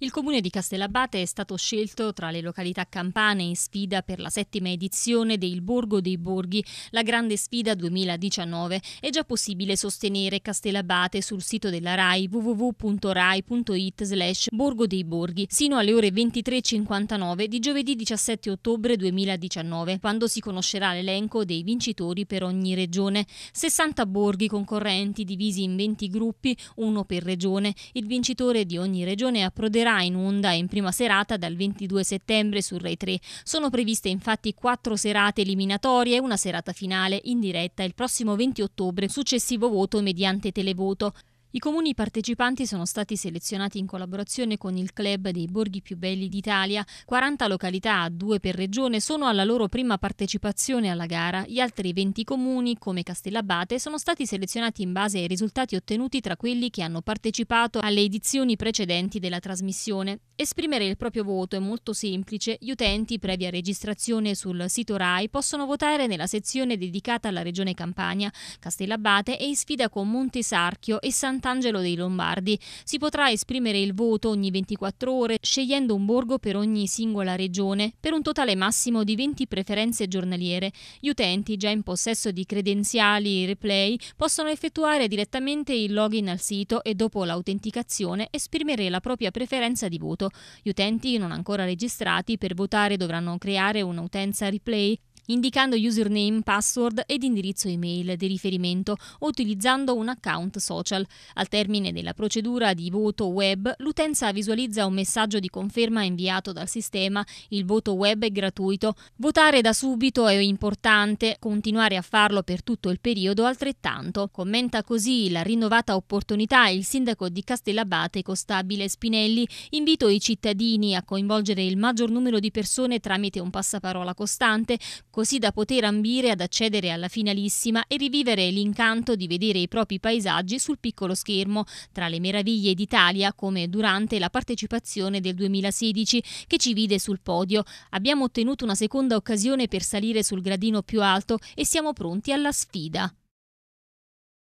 Il comune di Castellabate è stato scelto tra le località campane in sfida per la settima edizione del Borgo dei Borghi, la grande sfida 2019. È già possibile sostenere Castellabate sul sito della RAI www.rai.it slash Borgo dei Borghi sino alle ore 23.59 di giovedì 17 ottobre 2019, quando si conoscerà l'elenco dei vincitori per ogni regione. 60 borghi concorrenti divisi in 20 gruppi, uno per regione. Il vincitore di ogni regione approderà tornerà in onda in prima serata dal 22 settembre su Rai 3. Sono previste infatti quattro serate eliminatorie e una serata finale in diretta il prossimo 20 ottobre, successivo voto mediante televoto. I comuni partecipanti sono stati selezionati in collaborazione con il club dei borghi più belli d'Italia. 40 località, due per regione, sono alla loro prima partecipazione alla gara. Gli altri 20 comuni, come Castellabate, sono stati selezionati in base ai risultati ottenuti tra quelli che hanno partecipato alle edizioni precedenti della trasmissione. Esprimere il proprio voto è molto semplice. Gli utenti, previa registrazione sul sito RAI, possono votare nella sezione dedicata alla regione Campania, Castellabate e in sfida con Monte Sarchio e San Sant'Angelo dei Lombardi. Si potrà esprimere il voto ogni 24 ore, scegliendo un borgo per ogni singola regione, per un totale massimo di 20 preferenze giornaliere. Gli utenti già in possesso di credenziali e replay possono effettuare direttamente il login al sito e dopo l'autenticazione esprimere la propria preferenza di voto. Gli utenti non ancora registrati per votare dovranno creare un'utenza replay indicando username, password ed indirizzo email di riferimento o utilizzando un account social. Al termine della procedura di voto web, l'utenza visualizza un messaggio di conferma inviato dal sistema. Il voto web è gratuito. Votare da subito è importante, continuare a farlo per tutto il periodo altrettanto. Commenta così la rinnovata opportunità il sindaco di Castellabate, Costabile Spinelli. Invito i cittadini a coinvolgere il maggior numero di persone tramite un passaparola costante, così da poter ambire ad accedere alla finalissima e rivivere l'incanto di vedere i propri paesaggi sul piccolo schermo, tra le meraviglie d'Italia come durante la partecipazione del 2016 che ci vide sul podio. Abbiamo ottenuto una seconda occasione per salire sul gradino più alto e siamo pronti alla sfida.